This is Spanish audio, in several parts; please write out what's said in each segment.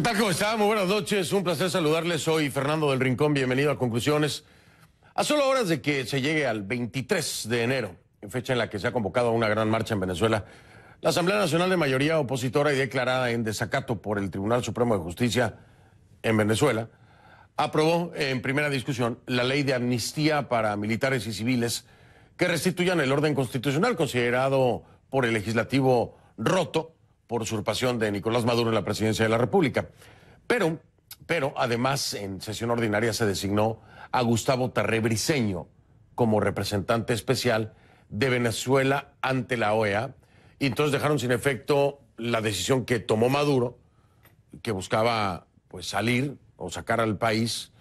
¿Qué ¿Cómo están? Muy buenas noches. Un placer saludarles. Soy Fernando del Rincón. Bienvenido a Conclusiones. A solo horas de que se llegue al 23 de enero, fecha en la que se ha convocado una gran marcha en Venezuela, la Asamblea Nacional de mayoría opositora y declarada en desacato por el Tribunal Supremo de Justicia en Venezuela, aprobó en primera discusión la ley de amnistía para militares y civiles que restituyan el orden constitucional considerado por el legislativo roto por usurpación de Nicolás Maduro en la presidencia de la República. Pero, pero además en sesión ordinaria se designó a Gustavo Tarré como representante especial de Venezuela ante la OEA y entonces dejaron sin efecto la decisión que tomó Maduro que buscaba pues salir o sacar al país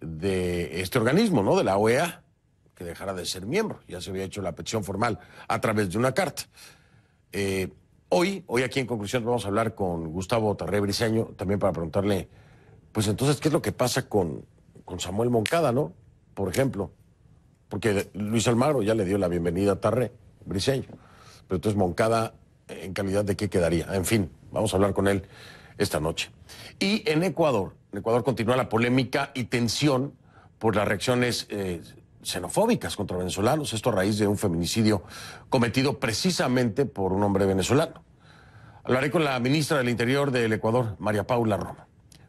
de este organismo, ¿no? De la OEA, que dejara de ser miembro. Ya se había hecho la petición formal a través de una carta. Eh, Hoy, hoy aquí en conclusión vamos a hablar con Gustavo Tarré Briceño, también para preguntarle, pues entonces, ¿qué es lo que pasa con, con Samuel Moncada, no? Por ejemplo, porque Luis Almagro ya le dio la bienvenida a Tarré Briceño. pero entonces Moncada, ¿en calidad de qué quedaría? En fin, vamos a hablar con él esta noche. Y en Ecuador, en Ecuador continúa la polémica y tensión por las reacciones... Eh, xenofóbicas contra venezolanos, esto a raíz de un feminicidio cometido precisamente por un hombre venezolano. Hablaré con la ministra del Interior del Ecuador, María Paula Roma.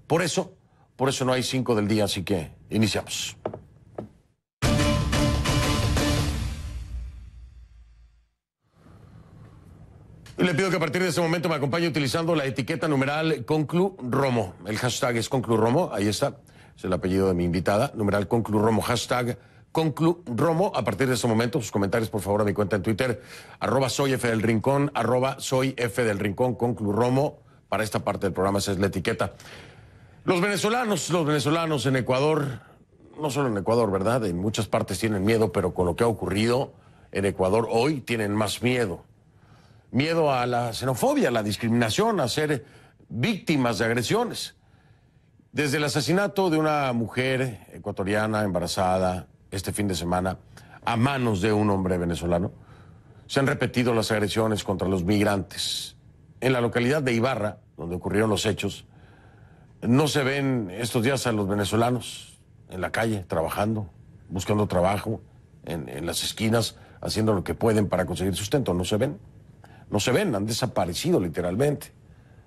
Por eso, por eso no hay cinco del día, así que iniciamos. Le pido que a partir de este momento me acompañe utilizando la etiqueta numeral Conclu El hashtag es Conclu ahí está, es el apellido de mi invitada. Numeral Conclu hashtag con Romo. A partir de ese momento, sus comentarios, por favor, a mi cuenta en Twitter, arroba soy F del Rincón, arroba soy F del Rincón con Romo. Para esta parte del programa esa es la etiqueta. Los venezolanos, los venezolanos en Ecuador, no solo en Ecuador, ¿verdad? En muchas partes tienen miedo, pero con lo que ha ocurrido en Ecuador hoy tienen más miedo. Miedo a la xenofobia, a la discriminación, a ser víctimas de agresiones. Desde el asesinato de una mujer ecuatoriana embarazada, este fin de semana a manos de un hombre venezolano, se han repetido las agresiones contra los migrantes. En la localidad de Ibarra, donde ocurrieron los hechos, no se ven estos días a los venezolanos en la calle, trabajando, buscando trabajo, en, las esquinas, haciendo lo que pueden para conseguir sustento. No se ven. No se ven, han desaparecido literalmente.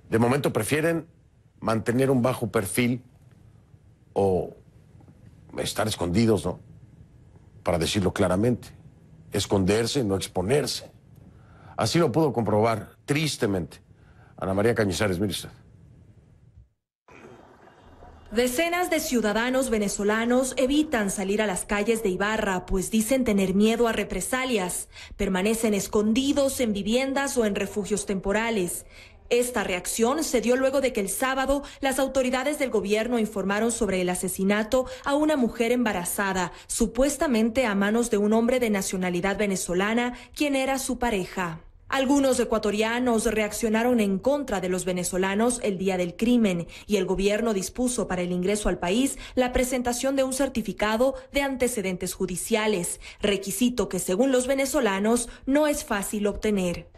De momento prefieren mantener un bajo perfil o estar escondidos, ¿no? para decirlo claramente, esconderse, no exponerse. Así lo pudo comprobar, tristemente, Ana María Cañizares, mire Decenas de ciudadanos venezolanos evitan salir a las calles de Ibarra, pues dicen tener miedo a represalias. Permanecen escondidos en viviendas o en refugios temporales. Esta reacción se dio luego de que el sábado las autoridades del gobierno informaron sobre el asesinato a una mujer embarazada, supuestamente a manos de un hombre de nacionalidad venezolana, quien era su pareja. Algunos ecuatorianos reaccionaron en contra de los venezolanos el día del crimen y el gobierno dispuso para el ingreso al país la presentación de un certificado de antecedentes judiciales, requisito que según los venezolanos no es fácil obtener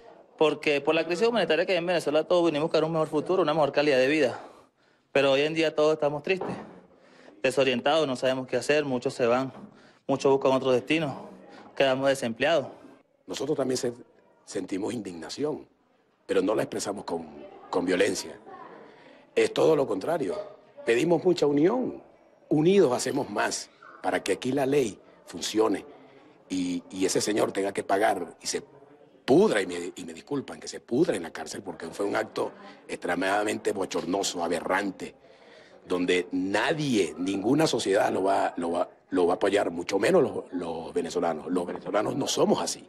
porque por la crisis humanitaria que hay en Venezuela todos vinimos a buscar un mejor futuro, una mejor calidad de vida. Pero hoy en día todos estamos tristes, desorientados, no sabemos qué hacer, muchos se van, muchos buscan otro destino, quedamos desempleados. Nosotros también sentimos indignación, pero no la expresamos con, violencia. Es todo lo contrario, pedimos mucha unión, unidos hacemos más para que aquí la ley funcione y, y ese señor tenga que pagar y se pudra, y me, y me disculpan, que se pudra en la cárcel porque fue un acto extremadamente bochornoso, aberrante, donde nadie, ninguna sociedad lo va, lo va, lo va a apoyar, mucho menos los venezolanos. Los venezolanos no somos así.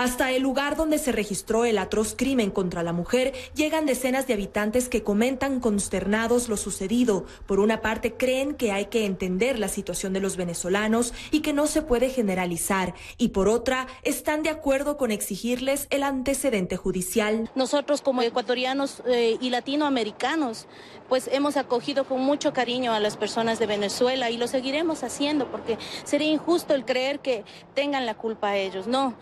Hasta el lugar donde se registró el atroz crimen contra la mujer llegan decenas de habitantes que comentan consternados lo sucedido. Por una parte creen que hay que entender la situación de los venezolanos y que no se puede generalizar. Y por otra, están de acuerdo con exigirles el antecedente judicial. Nosotros como ecuatorianos eh, y latinoamericanos, pues hemos acogido con mucho cariño a las personas de Venezuela y lo seguiremos haciendo porque sería injusto el creer que tengan la culpa a ellos. No,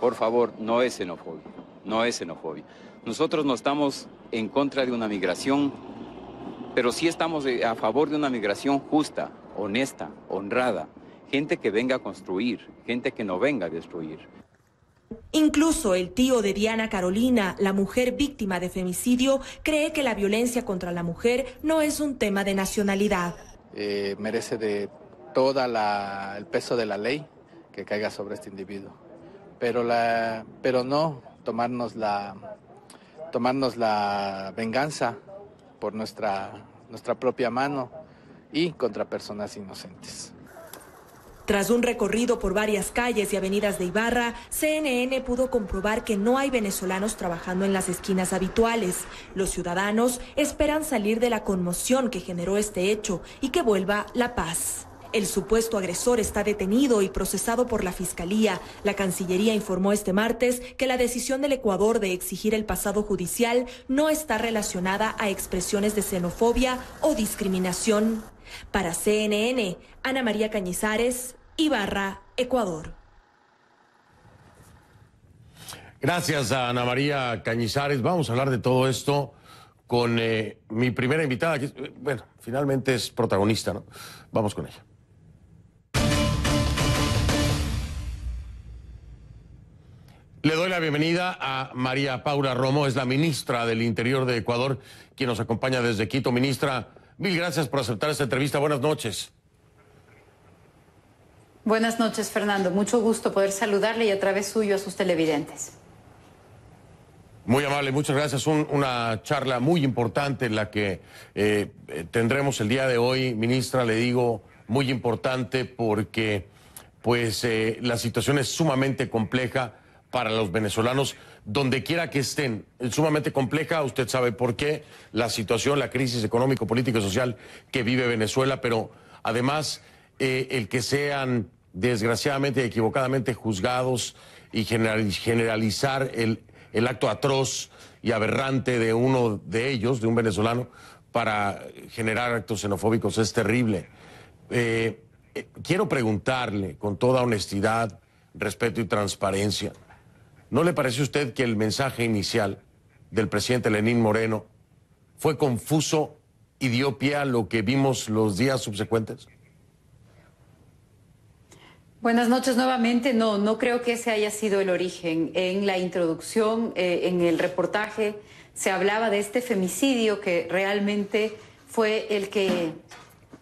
por favor, no es xenofobia, no es xenofobia. Nosotros no estamos en contra de una migración, pero sí estamos eh, a favor de una migración justa, honesta, honrada, gente que venga a construir, gente que no venga a destruir. Incluso el tío de Diana Carolina, la mujer víctima de femicidio, cree que la violencia contra la mujer no es un tema de nacionalidad. Eh, merece de todo el peso de la ley que caiga sobre este individuo pero la pero no tomarnos la tomarnos la venganza por nuestra nuestra propia mano y contra personas inocentes. Tras un recorrido por varias calles y avenidas de Ibarra, CNN pudo comprobar que no hay venezolanos trabajando en las esquinas habituales. Los ciudadanos esperan salir de la conmoción que generó este hecho y que vuelva la paz. El supuesto agresor está detenido y procesado por la Fiscalía. La Cancillería informó este martes que la decisión del Ecuador de exigir el pasado judicial no está relacionada a expresiones de xenofobia o discriminación. Para CNN, Ana María Cañizares, Ibarra, Ecuador. Gracias a Ana María Cañizares. Vamos a hablar de todo esto con eh, mi primera invitada. Que, eh, bueno, finalmente es protagonista, ¿no? Vamos con ella. Le doy la bienvenida a María Paula Romo, es la ministra del Interior de Ecuador, quien nos acompaña desde Quito. Ministra, mil gracias por aceptar esta entrevista. Buenas noches. Buenas noches, Fernando. Mucho gusto poder saludarle y a través suyo a sus televidentes. Muy amable, muchas gracias. una charla muy importante la que eh, eh, tendremos el día de hoy, ministra, le digo, muy importante porque pues eh, la situación es sumamente compleja para los venezolanos, donde quiera que estén. Es sumamente compleja, usted sabe por qué, la situación, la crisis económico, política y social que vive Venezuela, pero además eh, el que sean desgraciadamente, y equivocadamente juzgados y generalizar el, el acto atroz y aberrante de uno de ellos, de un venezolano, para generar actos xenofóbicos es terrible. Eh, eh, quiero preguntarle con toda honestidad, respeto y transparencia. ¿No le parece a usted que el mensaje inicial del presidente Lenín Moreno fue confuso y dio pie a lo que vimos los días subsecuentes? Buenas noches nuevamente. No, no creo que ese haya sido el origen. En la introducción, eh, en el reportaje, se hablaba de este femicidio que realmente fue el que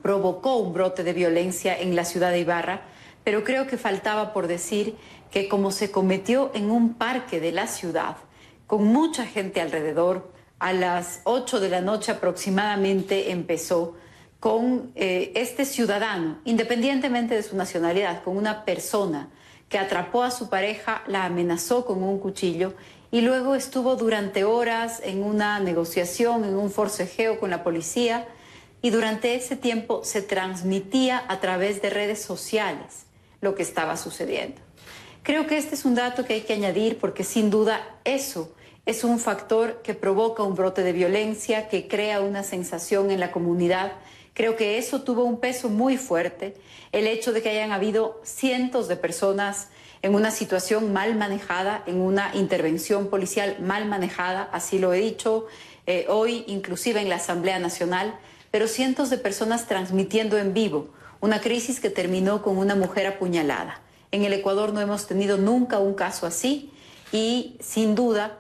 provocó un brote de violencia en la ciudad de Ibarra, pero creo que faltaba por decir que como se cometió en un parque de la ciudad, con mucha gente alrededor, a las 8 de la noche aproximadamente empezó con eh, este ciudadano, independientemente de su nacionalidad, con una persona que atrapó a su pareja, la amenazó con un cuchillo y luego estuvo durante horas en una negociación, en un forcejeo con la policía y durante ese tiempo se transmitía a través de redes sociales lo que estaba sucediendo. Creo que este es un dato que hay que añadir porque sin duda eso es un factor que provoca un brote de violencia, que crea una sensación en la comunidad. Creo que eso tuvo un peso muy fuerte, el hecho de que hayan habido cientos de personas en una situación mal manejada, en una intervención policial mal manejada, así lo he dicho eh, hoy, inclusive en la Asamblea Nacional, pero cientos de personas transmitiendo en vivo una crisis que terminó con una mujer apuñalada. En el Ecuador no hemos tenido nunca un caso así y sin duda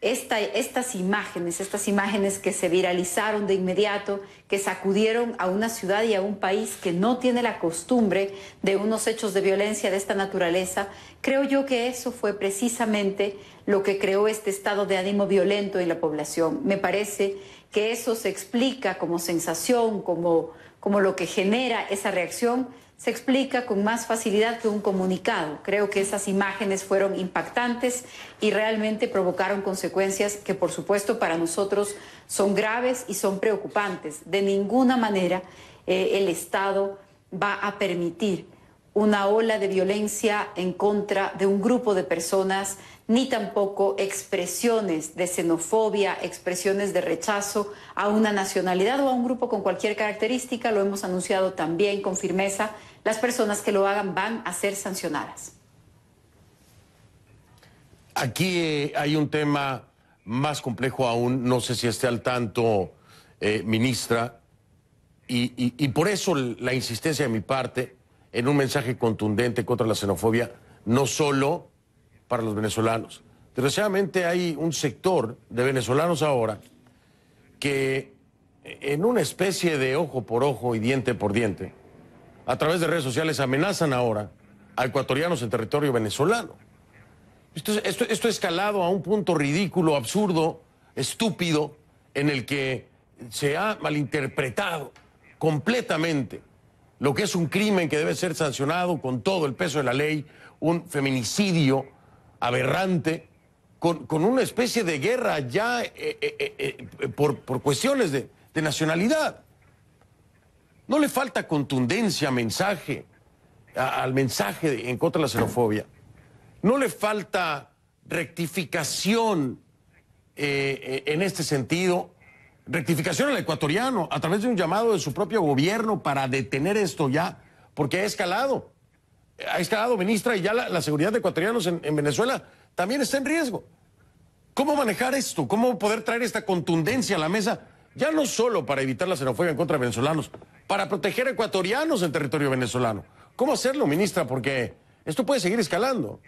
estas imágenes, estas imágenes que se viralizaron de inmediato, que sacudieron a una ciudad y a un país que no tiene la costumbre de unos hechos de violencia de esta naturaleza, creo yo que eso fue precisamente lo que creó este estado de ánimo violento en la población. Me parece que eso se explica como sensación, como, como lo que genera esa reacción se explica con más facilidad que un comunicado. Creo que esas imágenes fueron impactantes y realmente provocaron consecuencias que por supuesto para nosotros son graves y son preocupantes. De ninguna manera eh, el Estado va a permitir una ola de violencia en contra de un grupo de personas ni tampoco expresiones de xenofobia, expresiones de rechazo a una nacionalidad o a un grupo con cualquier característica. Lo hemos anunciado también con firmeza. Las personas que lo hagan van a ser sancionadas. Aquí eh, hay un tema más complejo aún, no sé si esté al tanto, eh, ministra, y por eso la insistencia de mi parte en un mensaje contundente contra la xenofobia, no solo para los venezolanos. Desgraciadamente hay un sector de venezolanos ahora que en una especie de ojo por ojo y diente por diente, a través de redes sociales amenazan ahora a ecuatorianos en territorio venezolano. Esto, ha escalado a un punto ridículo, absurdo, estúpido, en el que se ha malinterpretado completamente lo que es un crimen que debe ser sancionado con todo el peso de la ley, un feminicidio aberrante, con, una especie de guerra ya eh, eh, eh, por, cuestiones de, nacionalidad. No le falta contundencia, mensaje, al mensaje en contra de la xenofobia. No le falta rectificación en este sentido, rectificación al ecuatoriano a través de un llamado de su propio gobierno para detener esto ya, porque ha escalado ha escalado, ministra y ya la, seguridad de ecuatorianos en, en, Venezuela también está en riesgo. ¿Cómo manejar esto? ¿Cómo poder traer esta contundencia a la mesa? Ya no solo para evitar la xenofobia en contra de venezolanos, para proteger a ecuatorianos en territorio venezolano. ¿Cómo hacerlo, ministra? Porque esto puede seguir escalando.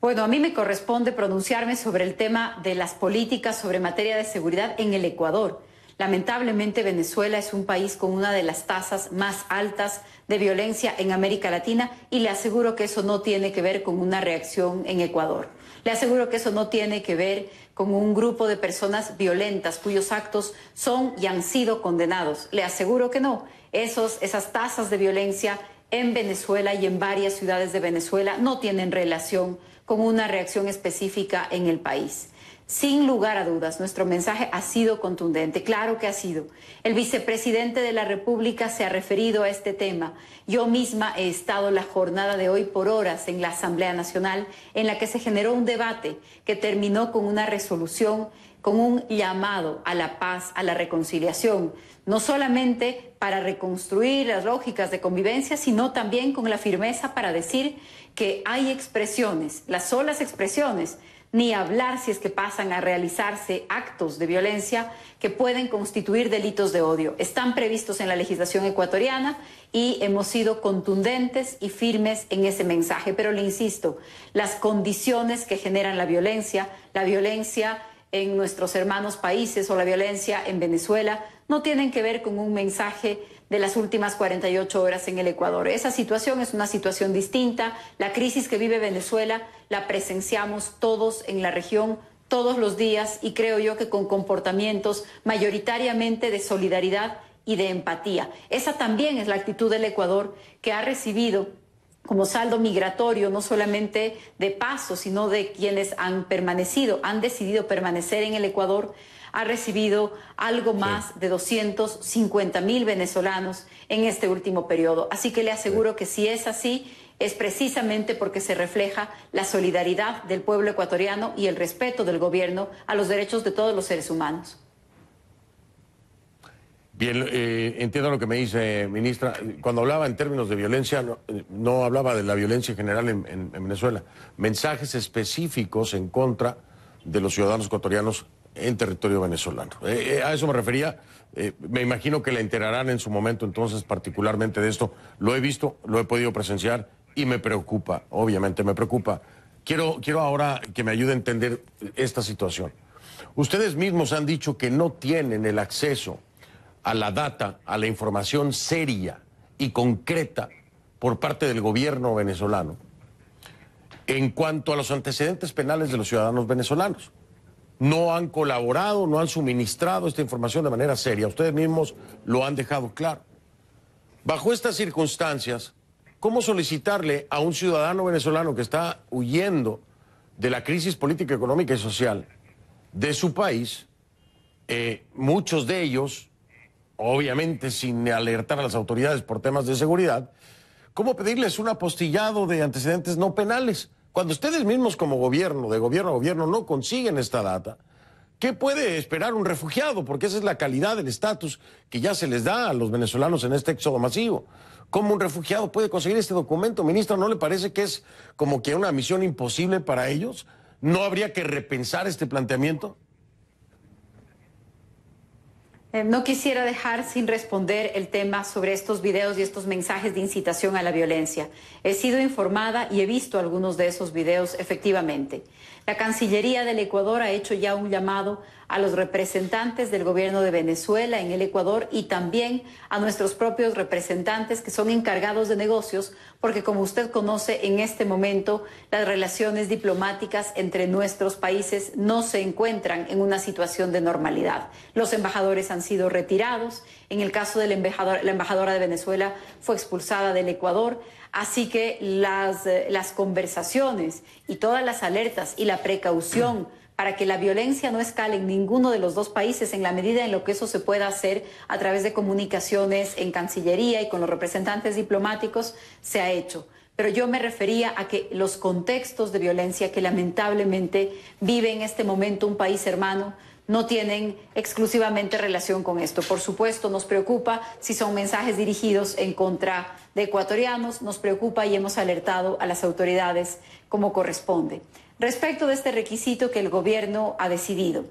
Bueno, a mí me corresponde pronunciarme sobre el tema de las políticas sobre materia de seguridad en el Ecuador. Lamentablemente, Venezuela es un país con una de las tasas más altas de violencia en América Latina y le aseguro que eso no tiene que ver con una reacción en Ecuador. Le aseguro que eso no tiene que ver con un grupo de personas violentas cuyos actos son y han sido condenados. Le aseguro que no. esas tasas de violencia en Venezuela y en varias ciudades de Venezuela no tienen relación con una reacción específica en el país. Sin lugar a dudas, nuestro mensaje ha sido contundente, claro que ha sido. El vicepresidente de la República se ha referido a este tema. Yo misma he estado la jornada de hoy por horas en la Asamblea Nacional, en la que se generó un debate que terminó con una resolución, con un llamado a la paz, a la reconciliación, no solamente para reconstruir las lógicas de convivencia, sino también con la firmeza para decir que hay expresiones, las solas expresiones ni hablar si es que pasan a realizarse actos de violencia que pueden constituir delitos de odio. Están previstos en la legislación ecuatoriana y hemos sido contundentes y firmes en ese mensaje. Pero le insisto, las condiciones que generan la violencia, la violencia en nuestros hermanos países o la violencia en Venezuela no tienen que ver con un mensaje de las últimas 48 horas en el Ecuador. Esa situación es una situación distinta. La crisis que vive Venezuela la presenciamos todos en la región todos los días y creo yo que con comportamientos mayoritariamente de solidaridad y de empatía. Esa también es la actitud del Ecuador que ha recibido como saldo migratorio, no solamente de paso, sino de quienes han permanecido, han decidido permanecer en el Ecuador, ha recibido algo más de 250 mil venezolanos en este último periodo. Así que le aseguro que si es así, es precisamente porque se refleja la solidaridad del pueblo ecuatoriano y el respeto del gobierno a los derechos de todos los seres humanos. Bien, eh, entiendo lo que me dice, ministra. Cuando hablaba en términos de violencia, no, eh, hablaba de la violencia general en, Venezuela. Mensajes específicos en contra de los ciudadanos ecuatorianos en territorio venezolano. Eh, a eso me refería. me imagino que la enterarán en su momento, entonces, particularmente de esto. Lo he visto, lo he podido presenciar y me preocupa, obviamente me preocupa. Quiero, quiero ahora que me ayude a entender esta situación. Ustedes mismos han dicho que no tienen el acceso a la data, a la información seria y concreta por parte del gobierno venezolano en cuanto a los antecedentes penales de los ciudadanos venezolanos. No han colaborado, no han suministrado esta información de manera seria. Ustedes mismos lo han dejado claro. Bajo estas circunstancias, ¿cómo solicitarle a un ciudadano venezolano que está huyendo de la crisis política, económica y social de su país, eh, muchos de ellos obviamente sin alertar a las autoridades por temas de seguridad, ¿cómo pedirles un apostillado de antecedentes no penales? Cuando ustedes mismos como gobierno, de gobierno a gobierno, no consiguen esta data, ¿qué puede esperar un refugiado? Porque esa es la calidad del estatus que ya se les da a los venezolanos en este éxodo masivo. ¿Cómo un refugiado puede conseguir este documento, ministro? ¿No le parece que es como que una misión imposible para ellos? ¿No habría que repensar este planteamiento? Eh, no quisiera dejar sin responder el tema sobre estos videos y estos mensajes de incitación a la violencia. He sido informada y he visto algunos de esos videos efectivamente. La Cancillería del Ecuador ha hecho ya un llamado a los representantes del gobierno de Venezuela en el Ecuador y también a nuestros propios representantes que son encargados de negocios, porque como usted conoce, en este momento las relaciones diplomáticas entre nuestros países no se encuentran en una situación de normalidad. Los embajadores han sido retirados, en el caso de la, embajador, la embajadora de Venezuela fue expulsada del Ecuador, Así que eh, las, conversaciones y todas las alertas y la precaución para que la violencia no escale en ninguno de los dos países en la medida en lo que eso se pueda hacer a través de comunicaciones en Cancillería y con los representantes diplomáticos, se ha hecho. Pero yo me refería a que los contextos de violencia que lamentablemente vive en este momento un país hermano no tienen exclusivamente relación con esto. Por supuesto, nos preocupa si son mensajes dirigidos en contra de ecuatorianos, nos preocupa y hemos alertado a las autoridades como corresponde. Respecto de este requisito que el gobierno ha decidido,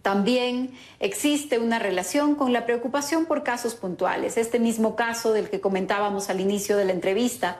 también existe una relación con la preocupación por casos puntuales. Este mismo caso del que comentábamos al inicio de la entrevista,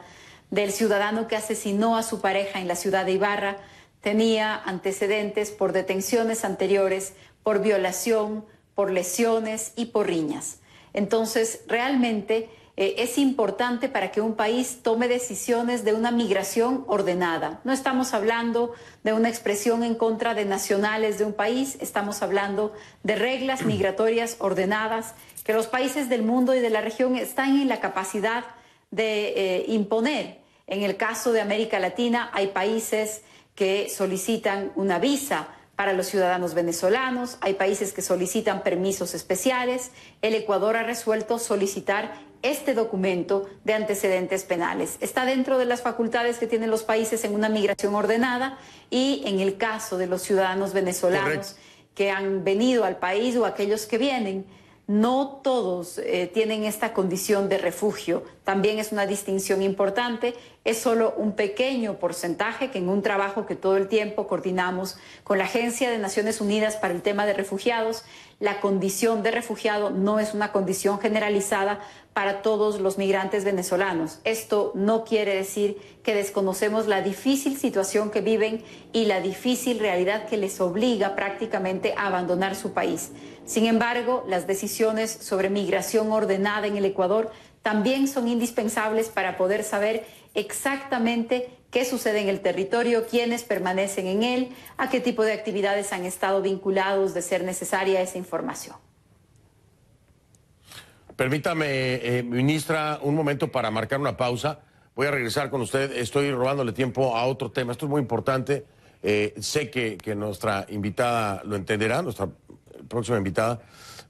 del ciudadano que asesinó a su pareja en la ciudad de Ibarra, tenía antecedentes por detenciones anteriores, por violación, por lesiones y por riñas. Entonces, realmente eh, es importante para que un país tome decisiones de una migración ordenada. No estamos hablando de una expresión en contra de nacionales de un país, estamos hablando de reglas mm. migratorias ordenadas que los países del mundo y de la región están en la capacidad de eh, imponer. En el caso de América Latina hay países que solicitan una visa para los ciudadanos venezolanos, hay países que solicitan permisos especiales, el Ecuador ha resuelto solicitar este documento de antecedentes penales. Está dentro de las facultades que tienen los países en una migración ordenada y en el caso de los ciudadanos venezolanos que han venido al país o aquellos que vienen, no todos eh, tienen esta condición de refugio. También es una distinción importante es solo un pequeño porcentaje que en un trabajo que todo el tiempo coordinamos con la Agencia de Naciones Unidas para el tema de refugiados, la condición de refugiado no es una condición generalizada para todos los migrantes venezolanos. Esto no quiere decir que desconocemos la difícil situación que viven y la difícil realidad que les obliga prácticamente a abandonar su país. Sin embargo, las decisiones sobre migración ordenada en el Ecuador también son indispensables para poder saber exactamente qué sucede en el territorio, quiénes permanecen en él, a qué tipo de actividades han estado vinculados de ser necesaria esa información. Permítame, eh, ministra, un momento para marcar una pausa. Voy a regresar con usted. Estoy robándole tiempo a otro tema. Esto es muy importante. Eh, sé que, nuestra invitada lo entenderá, nuestra próxima invitada,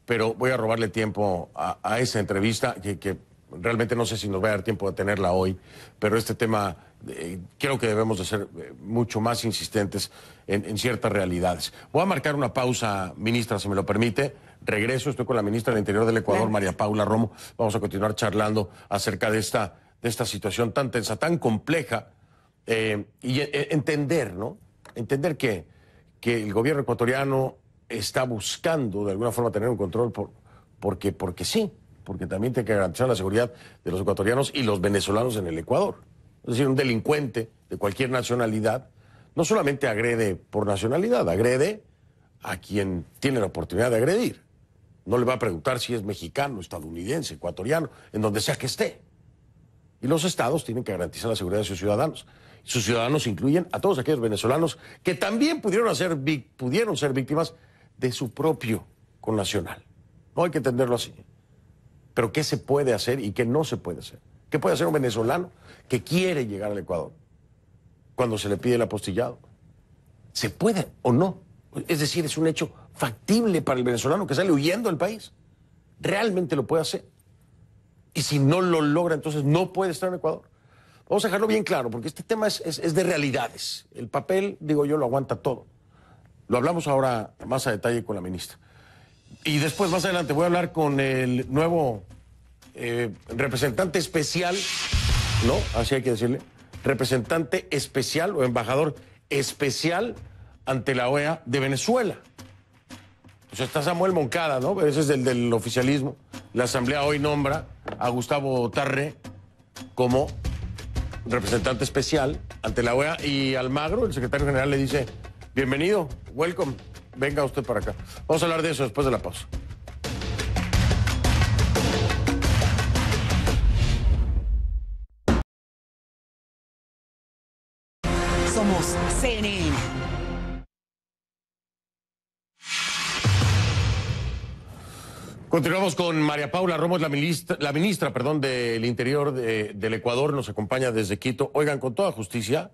pero voy a robarle tiempo a, esa entrevista que realmente no sé si nos va a dar tiempo de tenerla hoy, pero este tema eh, creo que debemos de ser eh, mucho más insistentes en, ciertas realidades. Voy a marcar una pausa, ministra, si me lo permite. Regreso, estoy con la ministra del Interior del Ecuador, María Paula Romo. Vamos a continuar charlando acerca de esta, de esta situación tan tensa, tan compleja, eh, y entender, ¿no? Entender que, que el gobierno ecuatoriano está buscando de alguna forma tener un control porque sí, porque también tiene que garantizar la seguridad de los ecuatorianos y los venezolanos en el Ecuador. Es decir, un delincuente de cualquier nacionalidad no solamente agrede por nacionalidad, agrede a quien tiene la oportunidad de agredir. No le va a preguntar si es mexicano, estadounidense, ecuatoriano, en donde sea que esté. Y los estados tienen que garantizar la seguridad de sus ciudadanos. Sus ciudadanos incluyen a todos aquellos venezolanos que también pudieron, hacer, pudieron ser víctimas de su propio connacional. No hay que entenderlo así pero qué se puede hacer y qué no se puede hacer. ¿Qué puede hacer un venezolano que quiere llegar al Ecuador cuando se le pide el apostillado? ¿Se puede o no? Es decir, es un hecho factible para el venezolano que sale huyendo del país. Realmente lo puede hacer. Y si no lo logra, entonces no puede estar en Ecuador. Vamos a dejarlo bien claro, porque este tema es, es de realidades. El papel, digo yo, lo aguanta todo. Lo hablamos ahora más a detalle con la ministra. Y después, más adelante, voy a hablar con el nuevo eh, representante especial, ¿no? Así hay que decirle. Representante especial o embajador especial ante la OEA de Venezuela. sea, está Samuel Moncada, ¿no? Ese es el del oficialismo. La Asamblea hoy nombra a Gustavo Tarre como representante especial ante la OEA y Almagro, el secretario general, le dice, bienvenido, welcome venga usted para acá. Vamos a hablar de eso después de la pausa. Somos CNN. Continuamos con María Paula Romos, la ministra, perdón, del Interior del Ecuador, nos acompaña desde Quito. Oigan, con toda justicia,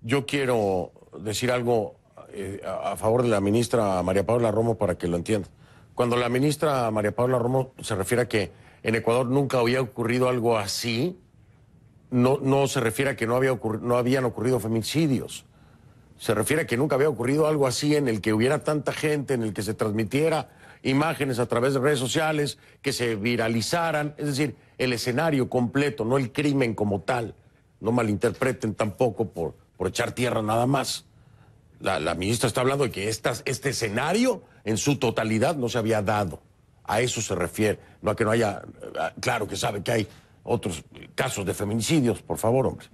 yo quiero decir algo eh, a, favor de la ministra María Paula Romo para que lo entienda. Cuando la ministra María Paula Romo se refiere a que en Ecuador nunca había ocurrido algo así, no, no se refiere a que no, había no habían ocurrido feminicidios. Se refiere a que nunca había ocurrido algo así en el que hubiera tanta gente, en el que se transmitiera imágenes a través de redes sociales, que se viralizaran, es decir, el escenario completo, no el crimen como tal. No malinterpreten tampoco por, por echar tierra nada más. La, ministra está hablando de que este escenario en su totalidad no se había dado. A eso se refiere, no a que no haya, eh, claro que sabe que hay otros casos de feminicidios, por favor, hombre.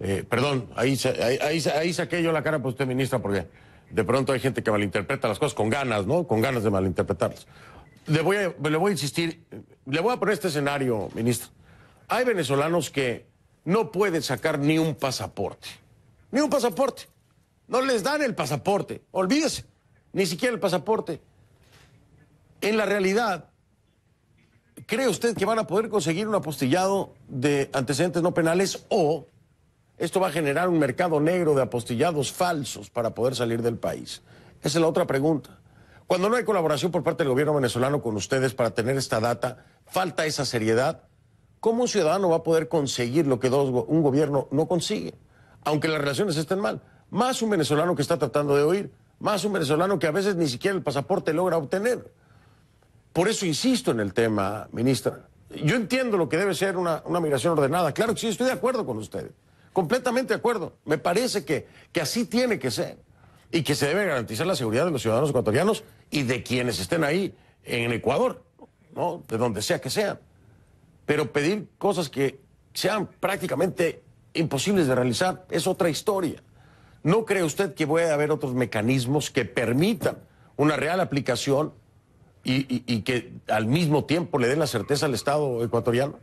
Eh, perdón, ahí, ahí, ahí, saqué yo la cara por pues, usted, ministra, porque de pronto hay gente que malinterpreta las cosas con ganas, ¿no? Con ganas de malinterpretarlas. Le voy a, le voy a insistir, le voy a poner este escenario, ministra. Hay venezolanos que no pueden sacar ni un pasaporte, ni un pasaporte. No les dan el pasaporte. Olvídese, ni siquiera el pasaporte. En la realidad, ¿cree usted que van a poder conseguir un apostillado de antecedentes no penales o esto va a generar un mercado negro de apostillados falsos para poder salir del país? Esa es la otra pregunta. Cuando no hay colaboración por parte del gobierno venezolano con ustedes para tener esta data, falta esa seriedad. ¿Cómo un ciudadano va a poder conseguir lo que dos, un gobierno no consigue, aunque las relaciones estén mal? más un venezolano que está tratando de oír, más un venezolano que a veces ni siquiera el pasaporte logra obtener. Por eso insisto en el tema, ministra. Yo entiendo lo que debe ser una, migración ordenada. Claro que sí, estoy de acuerdo con usted. Completamente de acuerdo. Me parece que, que así tiene que ser. Y que se debe garantizar la seguridad de los ciudadanos ecuatorianos y de quienes estén ahí en Ecuador, ¿no? De donde sea que sea. Pero pedir cosas que sean prácticamente imposibles de realizar es otra historia. ¿No cree usted que puede haber otros mecanismos que permitan una real aplicación y, que al mismo tiempo le den la certeza al Estado ecuatoriano?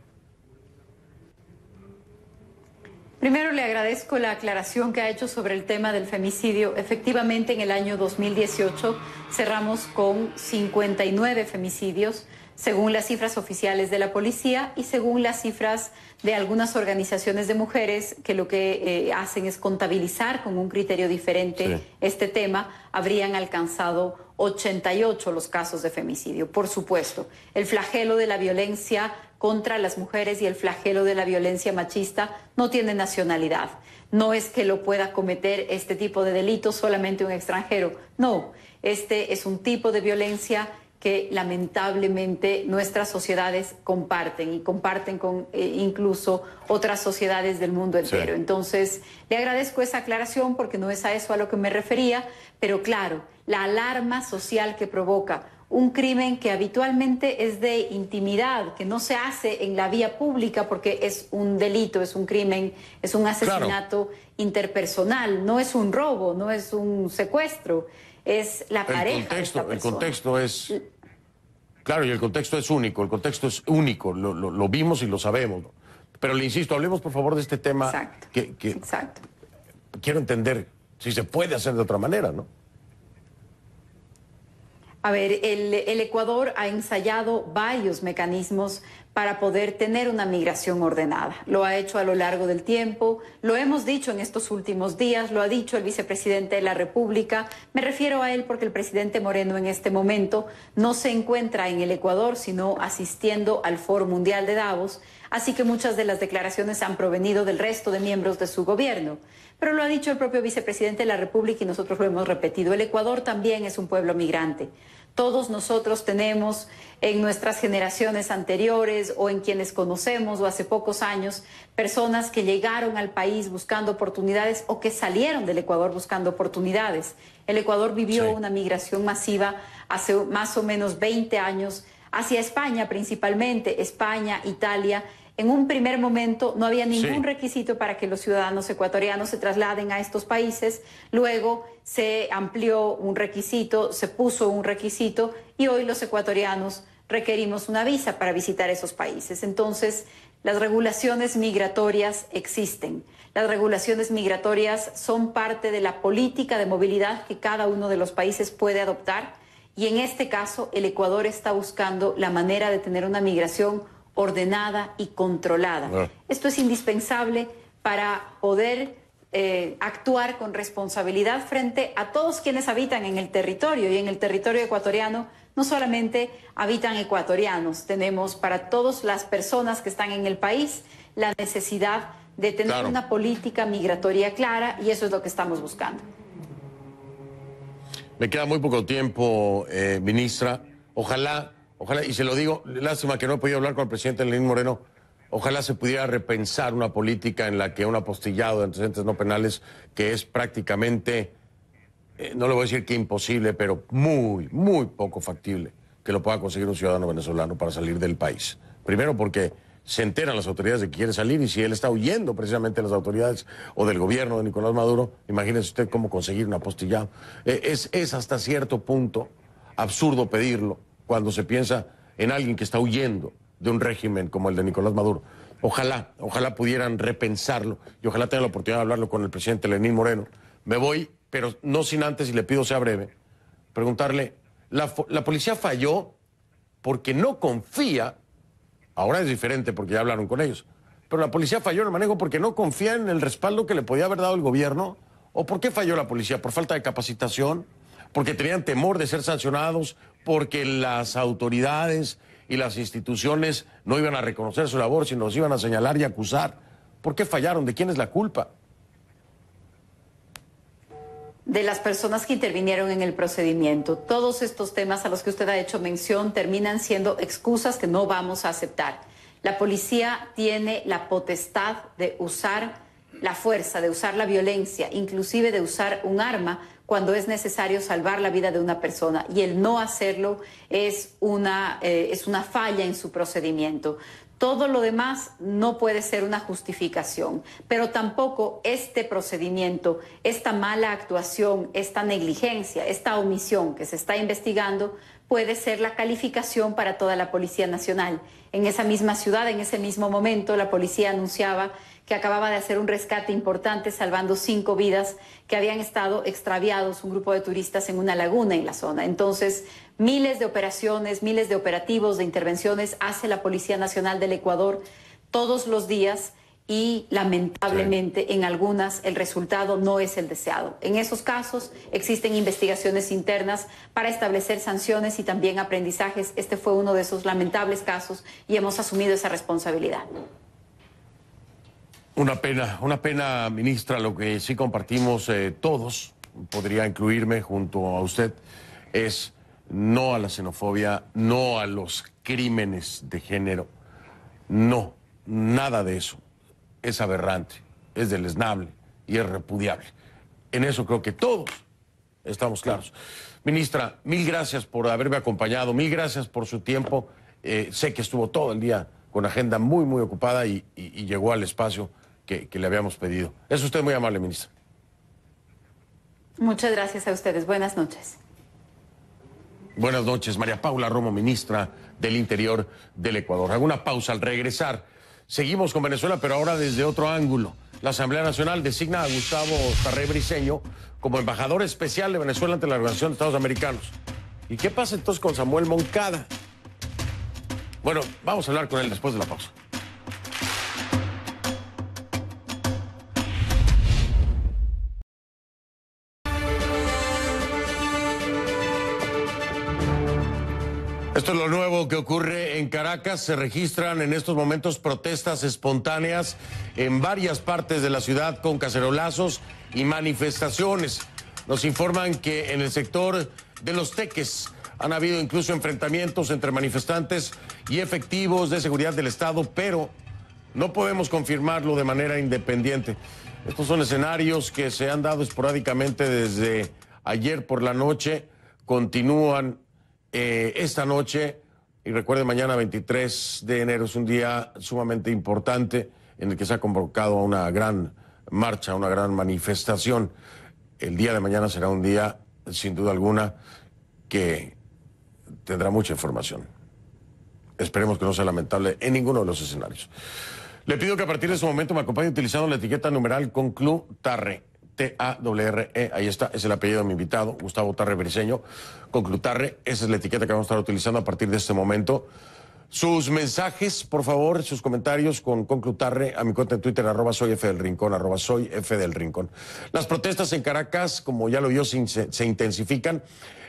Primero le agradezco la aclaración que ha hecho sobre el tema del femicidio. Efectivamente, en el año 2018 cerramos con 59 femicidios según las cifras oficiales de la policía y según las cifras de algunas organizaciones de mujeres que lo que eh, hacen es contabilizar con un criterio diferente este tema, habrían alcanzado 88 los casos de femicidio. Por supuesto, el flagelo de la violencia contra las mujeres y el flagelo de la violencia machista no tiene nacionalidad. No es que lo pueda cometer este tipo de delito solamente un extranjero. No, este es un tipo de violencia que lamentablemente nuestras sociedades comparten y comparten con eh, incluso otras sociedades del mundo entero. Entonces, le agradezco esa aclaración porque no es a eso a lo que me refería, pero claro, la alarma social que provoca un crimen que habitualmente es de intimidad, que no se hace en la vía pública porque es un delito, es un crimen, es un asesinato interpersonal, no es un robo, no es un secuestro es la pareja. El contexto, el contexto es. Claro, y el contexto es único, el contexto es único, lo, vimos y lo sabemos. Pero le insisto, hablemos por favor de este tema. Exacto. Que, Quiero entender si se puede hacer de otra manera, ¿no? A ver, el, el Ecuador ha ensayado varios mecanismos para poder tener una migración ordenada. Lo ha hecho a lo largo del tiempo, lo hemos dicho en estos últimos días, lo ha dicho el vicepresidente de la República. Me refiero a él porque el presidente Moreno en este momento no se encuentra en el Ecuador, sino asistiendo al Foro Mundial de Davos, así que muchas de las declaraciones han provenido del resto de miembros de su gobierno. Pero lo ha dicho el propio vicepresidente de la República y nosotros lo hemos repetido, el Ecuador también es un pueblo migrante todos nosotros tenemos en nuestras generaciones anteriores o en quienes conocemos o hace pocos años, personas que llegaron al país buscando oportunidades o que salieron del Ecuador buscando oportunidades. El Ecuador vivió una migración masiva hace más o menos 20 años hacia España principalmente, España, Italia en un primer momento no había ningún requisito para que los ciudadanos ecuatorianos se trasladen a estos países. Luego se amplió un requisito, se puso un requisito y hoy los ecuatorianos requerimos una visa para visitar esos países. Entonces, las regulaciones migratorias existen. Las regulaciones migratorias son parte de la política de movilidad que cada uno de los países puede adoptar y en este caso el Ecuador está buscando la manera de tener una migración ordenada y controlada. Ah. Esto es indispensable para poder eh, actuar con responsabilidad frente a todos quienes habitan en el territorio y en el territorio ecuatoriano. No solamente habitan ecuatorianos, tenemos para todas las personas que están en el país la necesidad de tener una política migratoria clara y eso es lo que estamos buscando. Me queda muy poco tiempo, eh, ministra. Ojalá Ojalá, y se lo digo, lástima que no he podido hablar con el presidente Lenín Moreno. Ojalá se pudiera repensar una política en la que un apostillado de antecedentes no penales, que es prácticamente, eh, no le voy a decir que imposible, pero muy, muy poco factible que lo pueda conseguir un ciudadano venezolano para salir del país. Primero porque se enteran las autoridades de que quiere salir y si él está huyendo precisamente de las autoridades o del gobierno de Nicolás Maduro, imagínese usted cómo conseguir un apostillado. Eh, es, es hasta cierto punto absurdo pedirlo cuando se piensa en alguien que está huyendo de un régimen como el de Nicolás Maduro. Ojalá, ojalá pudieran repensarlo y ojalá tenga la oportunidad de hablarlo con el presidente Lenín Moreno. Me voy, pero no sin antes, y le pido sea breve, preguntarle, la, la policía falló porque no confía, ahora es diferente porque ya hablaron con ellos, pero la policía falló en el manejo porque no confía en el respaldo que le podía haber dado el gobierno. ¿O por qué falló la policía? ¿Por falta de capacitación? ¿Porque tenían temor de ser sancionados? porque las autoridades y las instituciones no iban a reconocer su labor, sino los iban a señalar y acusar. ¿Por qué fallaron? ¿De quién es la culpa? de las personas que intervinieron en el procedimiento. Todos estos temas a los que usted ha hecho mención terminan siendo excusas que no vamos a aceptar. La policía tiene la potestad de usar la fuerza, de usar la violencia, inclusive de usar un arma cuando es necesario salvar la vida de una persona y el no hacerlo es una, eh, es una falla en su procedimiento. Todo lo demás no puede ser una justificación, pero tampoco este procedimiento, esta mala actuación, esta negligencia, esta omisión que se está investigando puede ser la calificación para toda la Policía Nacional. En esa misma ciudad, en ese mismo momento, la policía anunciaba que acababa de hacer un rescate importante salvando cinco vidas que habían estado extraviados, un grupo de turistas en una laguna en la zona. Entonces, miles de operaciones, miles de operativos, de intervenciones hace la Policía Nacional del Ecuador todos los días y lamentablemente en algunas el resultado no es el deseado. En esos casos existen investigaciones internas para establecer sanciones y también aprendizajes. Este fue uno de esos lamentables casos y hemos asumido esa responsabilidad. Una pena, una pena, ministra, lo que sí compartimos eh, todos, podría incluirme junto a usted, es no a la xenofobia, no a los crímenes de género, no, nada de eso. Es aberrante, es deleznable y es repudiable. En eso creo que todos estamos claros. Ministra, mil gracias por haberme acompañado, mil gracias por su tiempo. Eh, sé que estuvo todo el día con agenda muy, muy ocupada y llegó al espacio que, le habíamos pedido. Es usted muy amable, ministra. Muchas gracias a ustedes. Buenas noches. Buenas noches, María Paula Romo, ministra del Interior del Ecuador. Hago una pausa al regresar. Seguimos con Venezuela, pero ahora desde otro ángulo. La Asamblea Nacional designa a Gustavo Tarré Briceño como embajador especial de Venezuela ante la Organización de Estados Americanos. ¿Y qué pasa entonces con Samuel Moncada? Bueno, vamos a hablar con él después de la pausa. lo nuevo que ocurre en Caracas. Se registran en estos momentos protestas espontáneas en varias partes de la ciudad con cacerolazos y manifestaciones. Nos informan que en el sector de los teques han habido incluso enfrentamientos entre manifestantes y efectivos de seguridad del Estado, pero no podemos confirmarlo de manera independiente. Estos son escenarios que se han dado esporádicamente desde ayer por la noche, continúan eh, esta noche. Y recuerden, mañana 23 de enero es un día sumamente importante en el que se ha convocado a una gran marcha, una gran manifestación. El día de mañana será un día, sin duda alguna, que tendrá mucha información. Esperemos que no sea lamentable en ninguno de los escenarios. Le pido que a partir de su momento me acompañe utilizando la etiqueta numeral Conclu Tarre. T-A-W-R-E, ahí está, es el apellido de mi invitado, Gustavo Tarre Briseño. Conclutarre, esa es la etiqueta que vamos a estar utilizando a partir de este momento. Sus mensajes, por favor, sus comentarios con Conclutarre a mi cuenta en Twitter, arroba soy F del Rincón, arroba soy F del Rincón. Las protestas en Caracas, como ya lo vio, se, se intensifican.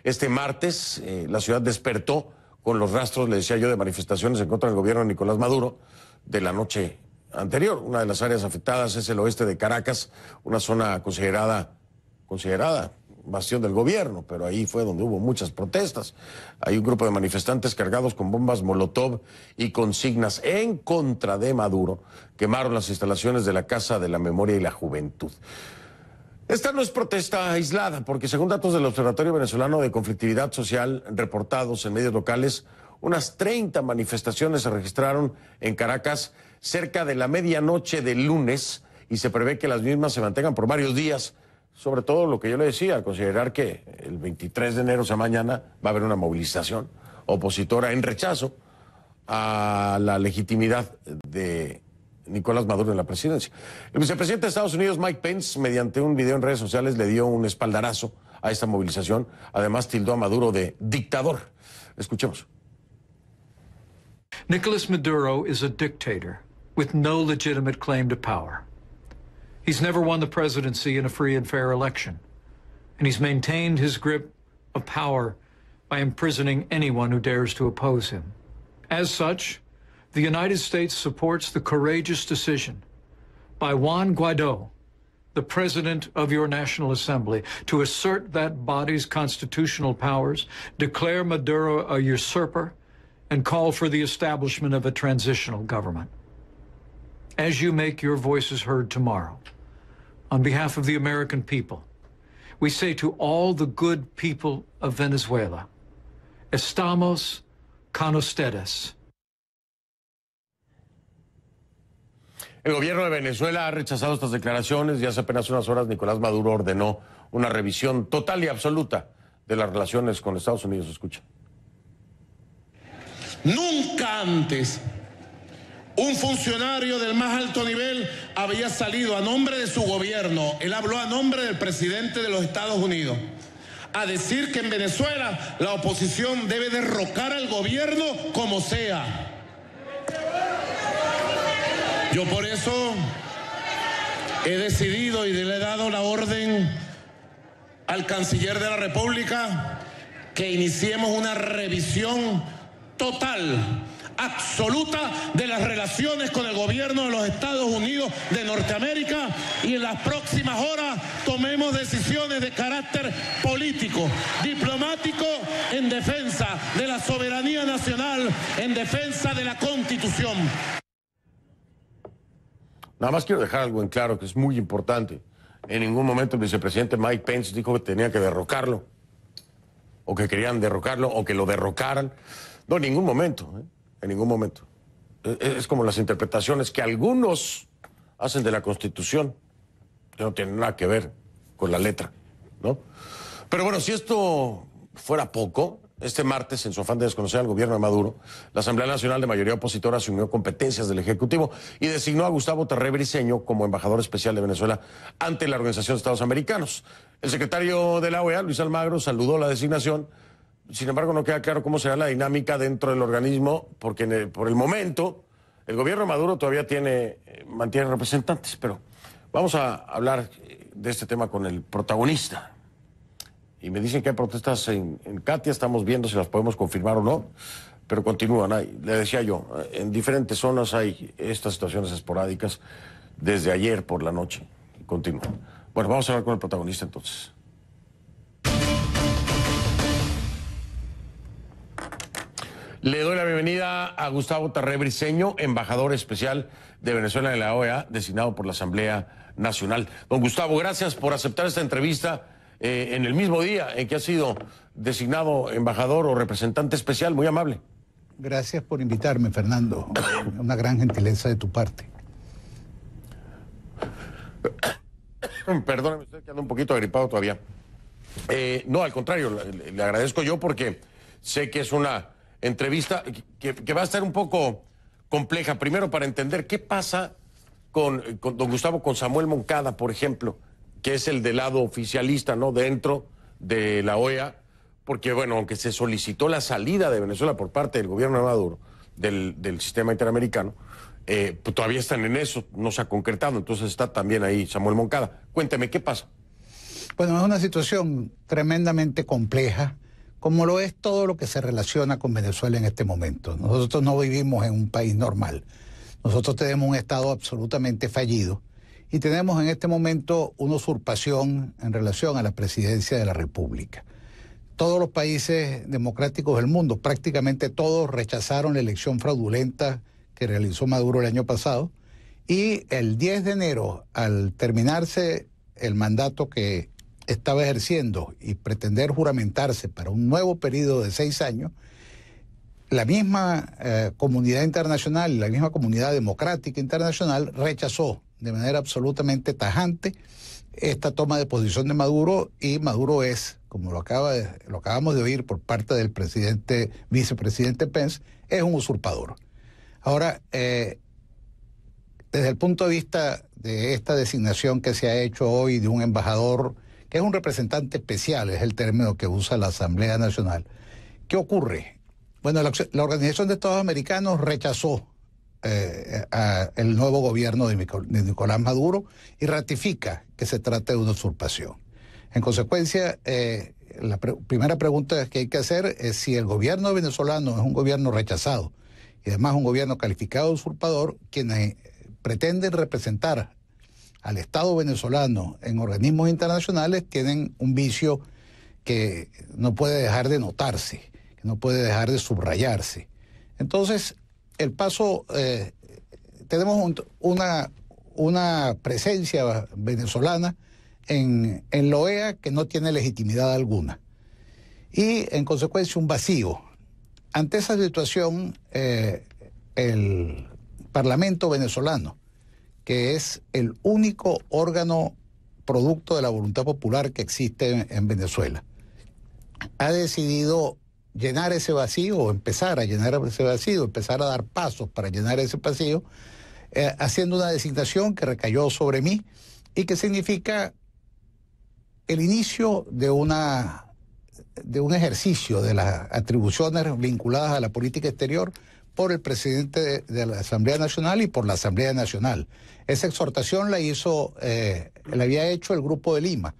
Este martes eh, la ciudad despertó con los rastros, le decía yo, de manifestaciones en contra del gobierno de Nicolás Maduro de la noche anterior. Una de las áreas afectadas es el oeste de Caracas, una zona considerada, considerada bastión del gobierno, pero ahí fue donde hubo muchas protestas. Hay un grupo de manifestantes cargados con bombas Molotov y consignas en contra de Maduro, quemaron las instalaciones de la Casa de la Memoria y la Juventud. Esta no es protesta aislada, porque según datos del Observatorio Venezolano de Conflictividad Social reportados en medios locales, unas 30 manifestaciones se registraron en Caracas cerca de la medianoche del lunes y se prevé que las mismas se mantengan por varios días. Sobre todo lo que yo le decía, considerar que el 23 de enero, o sea, mañana, va a haber una movilización opositora en rechazo a la legitimidad de Nicolás Maduro en la presidencia. El vicepresidente de Estados Unidos, Mike Pence, mediante un video en redes sociales, le dio un espaldarazo a esta movilización. Además, tildó a Maduro de dictador. Escuchemos. Nicolás Maduro is a dictator. with no legitimate claim to power. He's never won the presidency in a free and fair election, and he's maintained his grip of power by imprisoning anyone who dares to oppose him. As such, the United States supports the courageous decision by Juan Guaido, the President of your National Assembly, to assert that body's constitutional powers, declare Maduro a usurper, and call for the establishment of a transitional government. as you make your voices heard tomorrow, on behalf of the American people, we say to all the good people of Venezuela, estamos con ustedes. El gobierno de Venezuela ha rechazado estas declaraciones y hace apenas unas horas Nicolás Maduro ordenó una revisión total y absoluta de las relaciones con Estados Unidos. Escucha. Nunca antes un funcionario del más alto nivel había salido a nombre de su gobierno, él habló a nombre del presidente de los Estados Unidos, a decir que en Venezuela la oposición debe derrocar al gobierno como sea. Yo por eso he decidido y le he dado la orden al canciller de la República que iniciemos una revisión total absoluta de las relaciones con el gobierno de los Estados Unidos de Norteamérica y en las próximas horas tomemos decisiones de carácter político, diplomático, en defensa de la soberanía nacional, en defensa de la Constitución. Nada más quiero dejar algo en claro que es muy importante. En ningún momento el vicepresidente Mike Pence dijo que tenía que derrocarlo, o que querían derrocarlo, o que lo derrocaran. No, en ningún momento. ¿eh? en ningún momento. E, e, es como las interpretaciones que algunos hacen de la Constitución, que no tienen nada que ver con la letra, ¿no? Pero bueno, si esto fuera poco, este martes, en su afán de desconocer al gobierno de Maduro, la Asamblea Nacional de Mayoría Opositora asumió competencias del Ejecutivo y designó a Gustavo Terré Briceño como embajador especial de Venezuela ante la Organización de Estados Americanos. El secretario de la OEA, Luis Almagro, saludó la designación sin embargo, no queda claro cómo será la dinámica dentro del organismo, porque por el momento el gobierno Maduro todavía tiene, eh, mantiene representantes, pero vamos a hablar eh, de este tema con el protagonista. Y me dicen que hay protestas en, Katia, estamos viendo si las podemos confirmar o no, pero continúan. le decía yo, en diferentes zonas hay estas situaciones esporádicas desde ayer por la noche. Continúan. Bueno, vamos a hablar con el protagonista entonces. Le doy la bienvenida a Gustavo Tarré Briceño, embajador especial de Venezuela en la OEA, designado por la Asamblea Nacional. Don Gustavo, gracias por aceptar esta entrevista eh, en el mismo día en que ha sido designado embajador o representante especial. Muy amable. Gracias por invitarme, Fernando. Una gran gentileza de tu parte. Perdóname usted quedando un poquito agripado todavía. Eh, no, al contrario, le agradezco yo porque sé que es una entrevista que, va a ser un poco compleja. Primero, para entender qué pasa con, don Gustavo, con Samuel Moncada, por ejemplo, que es el del lado oficialista, ¿no? Dentro de la OEA, porque, bueno, aunque se solicitó la salida de Venezuela por parte del gobierno de Maduro del, sistema interamericano, eh, pues, todavía están en eso, no se ha concretado, entonces está también ahí Samuel Moncada. Cuénteme, ¿qué pasa? Bueno, es una situación tremendamente compleja como lo es todo lo que se relaciona con Venezuela en este momento. Nosotros no vivimos en un país normal. Nosotros tenemos un Estado absolutamente fallido y tenemos en este momento una usurpación en relación a la presidencia de la República. Todos los países democráticos del mundo, prácticamente todos, rechazaron la elección fraudulenta que realizó Maduro el año pasado y el 10 de enero, al terminarse el mandato que estaba ejerciendo y pretender juramentarse para un nuevo periodo de seis años, la misma eh, comunidad internacional, la misma comunidad democrática internacional rechazó de manera absolutamente tajante esta toma de posición de Maduro y Maduro es, como lo, acaba lo acabamos de oír por parte del presidente, vicepresidente Pence, es un usurpador. Ahora, eh, desde el punto de vista de esta designación que se ha hecho hoy de un embajador es un representante especial, es el término que usa la Asamblea Nacional. ¿Qué ocurre? Bueno, la, Organización de Estados Americanos rechazó eh, el nuevo gobierno de, Nicolás Maduro y ratifica que se trata de una usurpación. En consecuencia, eh, la primera pregunta que hay que hacer es si el gobierno venezolano es un gobierno rechazado y además un gobierno calificado usurpador, quienes pretenden representar al Estado venezolano en organismos internacionales tienen un vicio que no puede dejar de notarse, que no puede dejar de subrayarse. Entonces, el paso, eh, tenemos una, una, presencia venezolana en, en la OEA que no tiene legitimidad alguna y en consecuencia un vacío. Ante esa situación, eh, el Parlamento venezolano que es el único órgano producto de la voluntad popular que existe en, Venezuela. Ha decidido llenar ese vacío, empezar a llenar ese vacío, empezar a dar pasos para llenar ese vacío, eh, haciendo una designación que recayó sobre mí y que significa el inicio de una de un ejercicio de las atribuciones vinculadas a la política exterior por el presidente de, la Asamblea Nacional y por la Asamblea Nacional. Esa exhortación la hizo, eh, la había hecho el Grupo de Lima.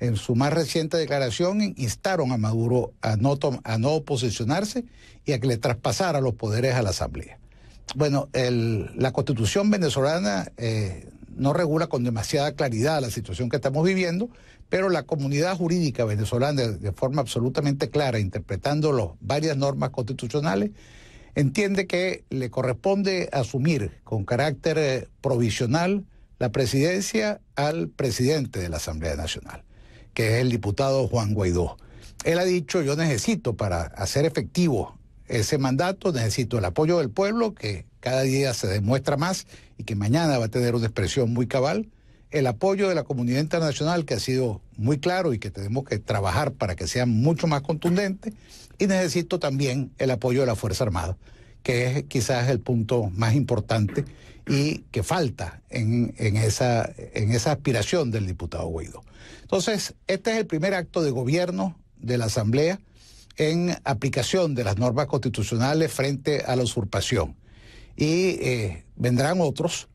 En su más reciente declaración instaron a Maduro a no, a no posicionarse y a que le traspasara los poderes a la Asamblea. Bueno, la constitución venezolana eh, no regula con demasiada claridad la situación que estamos viviendo, pero la comunidad jurídica venezolana, de, forma absolutamente clara, interpretando las varias normas constitucionales, entiende que le corresponde asumir con carácter eh, provisional la presidencia al presidente de la Asamblea Nacional, que es el diputado Juan Guaidó. Él ha dicho, yo necesito para hacer efectivo ese mandato, necesito el apoyo del pueblo, que cada día se demuestra más y que mañana va a tener una expresión muy cabal, el apoyo de la comunidad internacional, que ha sido muy claro y que tenemos que trabajar para que sea mucho más contundente, y necesito también el apoyo de la Fuerza Armada, que es quizás el punto más importante y que falta en, esa, en esa aspiración del diputado Guaidó. Entonces, este es el primer acto de gobierno de la Asamblea en aplicación de las normas constitucionales frente a la usurpación. Y eh, vendrán otros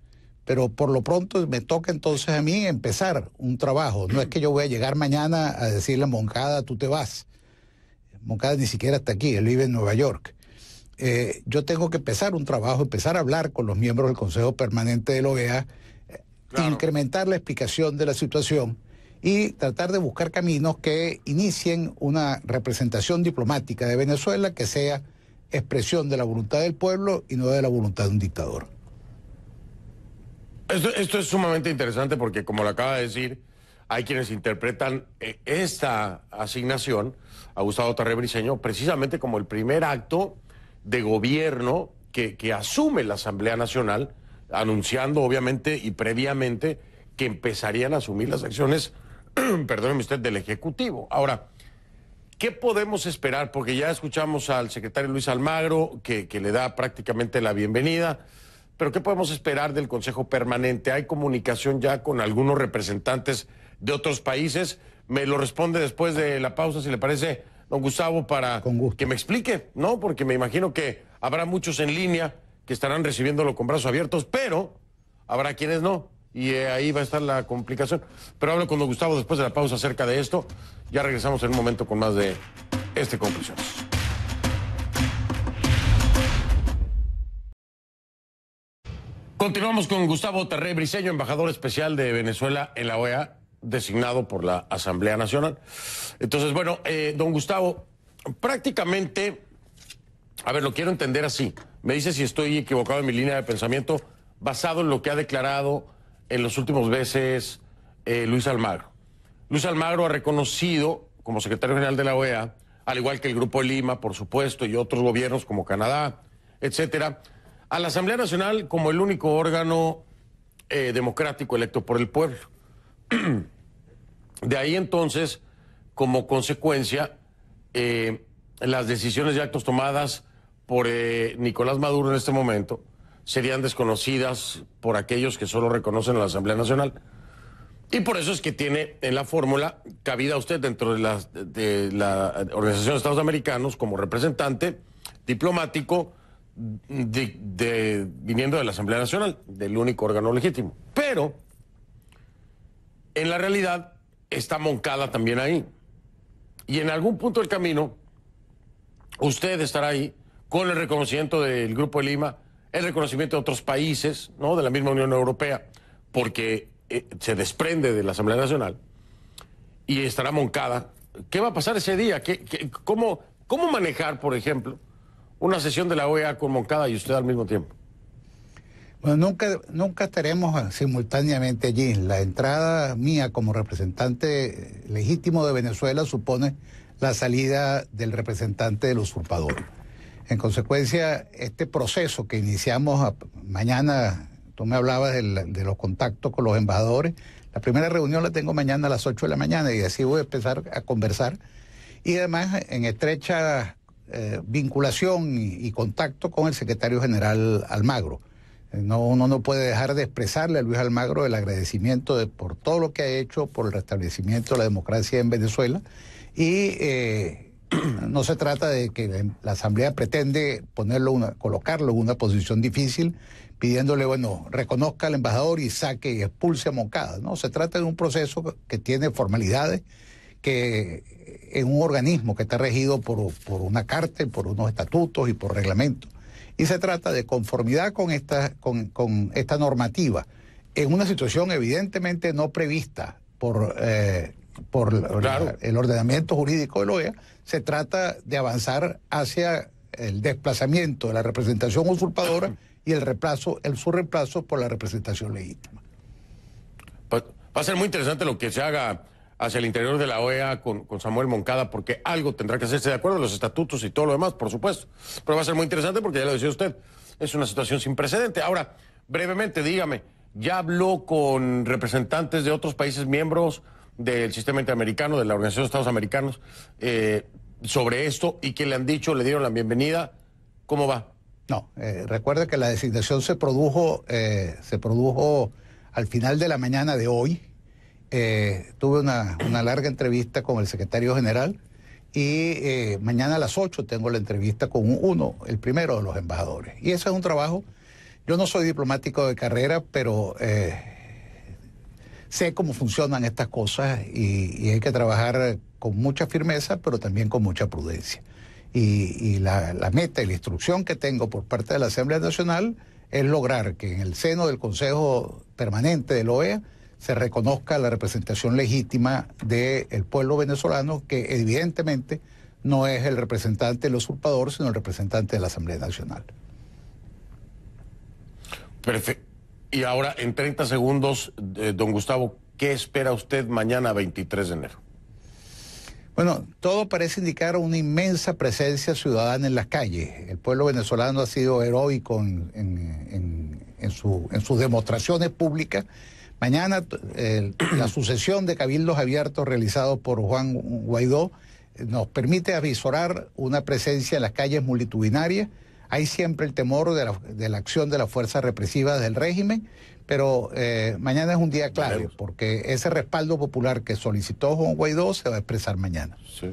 pero por lo pronto me toca entonces a mí empezar un trabajo. No es que yo voy a llegar mañana a decirle a Moncada, tú te vas. Moncada ni siquiera está aquí, él vive en Nueva York. Eh, yo tengo que empezar un trabajo, empezar a hablar con los miembros del Consejo Permanente de la OEA, eh, incrementar la explicación de la situación y tratar de buscar caminos que inicien una representación diplomática de Venezuela que sea expresión de la voluntad del pueblo y no de la voluntad de un dictador. Esto, es sumamente interesante porque, como lo acaba de decir, hay quienes interpretan eh, esta asignación a Gustavo Tarre precisamente como el primer acto de gobierno que, asume la Asamblea Nacional, anunciando obviamente y previamente que empezarían a asumir las acciones, perdóneme usted, del Ejecutivo. Ahora, ¿qué podemos esperar? Porque ya escuchamos al secretario Luis Almagro que le da prácticamente la bienvenida. Pero ¿qué podemos esperar del Consejo Permanente? ¿Hay comunicación ya con algunos representantes de otros países? Me lo responde después de la pausa, si le parece, don Gustavo, para que me explique, ¿no? Porque me imagino que habrá muchos en línea que estarán recibiéndolo con brazos abiertos, pero habrá quienes no. Y eh, ahí va a estar la complicación. Pero hablo con don Gustavo después de la pausa acerca de esto. Ya regresamos en un momento con más de este conclusión. Continuamos con Gustavo Terré Briceño, embajador especial de Venezuela en la OEA, designado por la Asamblea Nacional. Entonces, bueno, eh, don Gustavo, prácticamente, a ver, lo quiero entender así. Me dice si estoy equivocado en mi línea de pensamiento, basado en lo que ha declarado en los últimos meses eh, Luis Almagro. Luis Almagro ha reconocido como secretario general de la OEA, al igual que el Grupo de Lima, por supuesto, y otros gobiernos como Canadá, etcétera, a la Asamblea Nacional como el único órgano eh, democrático electo por el pueblo. De ahí entonces, como consecuencia, eh, las decisiones y actos tomadas por eh, Nicolás Maduro en este momento serían desconocidas por aquellos que solo reconocen a la Asamblea Nacional. Y por eso es que tiene en la fórmula cabida usted dentro de de la Organización de Estados Americanos como representante diplomático de, viniendo de la Asamblea Nacional, del único órgano legítimo. Pero, en la realidad, está Moncada también ahí. Y en algún punto del camino, usted estará ahí con el reconocimiento del Grupo de Lima, el reconocimiento de otros países, ¿no? De la misma Unión Europea, porque eh, se desprende de la Asamblea Nacional. Y estará Moncada. ¿Qué va a pasar ese día? cómo, ¿Cómo manejar, por ejemplo, una sesión de la OEA convocada y usted al mismo tiempo. Bueno, nunca, nunca estaremos eh, simultáneamente allí. La entrada mía como representante eh, legítimo de Venezuela supone la salida del representante del usurpador. En consecuencia, este proceso que iniciamos mañana, tú me hablabas de, de los contactos con los embajadores, la primera reunión la tengo mañana a las 8 de la mañana y así voy a empezar a conversar. Y además, en estrecha eh, vinculación y, contacto con el secretario general Almagro. Eh, no, uno no puede dejar de expresarle a Luis Almagro el agradecimiento de, por todo lo que ha hecho por el restablecimiento de la democracia en Venezuela. Y eh, no se trata de que la Asamblea pretende ponerlo colocarlo en una posición difícil, pidiéndole, bueno, reconozca al embajador y saque y expulse a Moncada. No, se trata de un proceso que tiene formalidades que en un organismo que está regido por, una carta, por unos estatutos y por reglamentos. Y se trata de conformidad con esta, con, esta normativa, en una situación evidentemente no prevista por, eh, por el ordenamiento jurídico de la OEA, se trata de avanzar hacia el desplazamiento de la representación usurpadora y el reemplazo, el su por la representación legítima. Va a ser muy interesante lo que se haga hacia el interior de la OEA con, Samuel Moncada, porque algo tendrá que hacerse de acuerdo los estatutos y todo lo demás, por supuesto. Pero va a ser muy interesante porque ya lo decía usted, es una situación sin precedente. Ahora, brevemente, dígame, ¿ya habló con representantes de otros países miembros del sistema interamericano, de la Organización de Estados Americanos, eh, sobre esto y que le han dicho, le dieron la bienvenida? ¿Cómo va? No, eh, recuerde que la designación se produjo, eh, se produjo al final de la mañana de hoy, eh, tuve una, larga entrevista con el secretario general y eh, mañana a las 8 tengo la entrevista con uno, el primero de los embajadores. Y ese es un trabajo, yo no soy diplomático de carrera, pero eh, sé cómo funcionan estas cosas y, hay que trabajar con mucha firmeza, pero también con mucha prudencia. Y, la, la meta y la instrucción que tengo por parte de la Asamblea Nacional es lograr que en el seno del Consejo Permanente de la e OEA, se reconozca la representación legítima del pueblo venezolano, que evidentemente no es el representante del usurpador, sino el representante de la Asamblea Nacional. Perfecto. Y ahora, en 30 segundos, eh, don Gustavo, ¿qué espera usted mañana 23 de enero? Bueno, todo parece indicar una inmensa presencia ciudadana en las calles. El pueblo venezolano ha sido heroico en, en, sus demostraciones públicas Mañana eh, la sucesión de cabildos abiertos realizados por Juan Guaidó eh, nos permite avisorar una presencia en las calles multitudinarias. Hay siempre el temor de la, acción de las fuerzas represivas del régimen, pero eh, mañana es un día clave porque ese respaldo popular que solicitó Juan Guaidó se va a expresar mañana. Sí.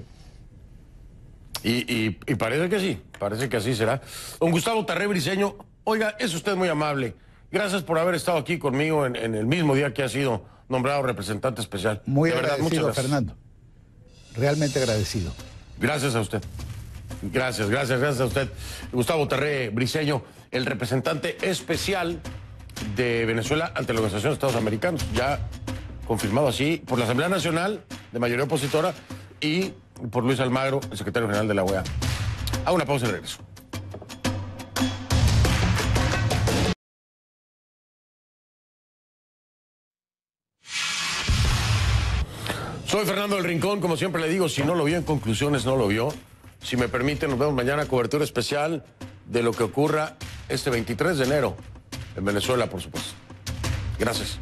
Y, y, y parece que sí, parece que así será. Don Gustavo Tarré Briseño, oiga, es usted muy amable. Gracias por haber estado aquí conmigo en, el mismo día que ha sido nombrado representante especial. Muy agradecido, verdad, Fernando. Realmente agradecido. Gracias a usted. Gracias, gracias, gracias a usted. Gustavo Tarré Briceño, el representante especial de Venezuela ante la Organización de Estados Americanos, ya confirmado así por la Asamblea Nacional de mayoría opositora y por Luis Almagro, el secretario general de la OEA. A una pausa y regreso. Soy Fernando del Rincón, como siempre le digo, si no lo vio en conclusiones, no lo vio. Si me permiten, nos vemos mañana, cobertura especial de lo que ocurra este 23 de enero en Venezuela, por supuesto. Gracias.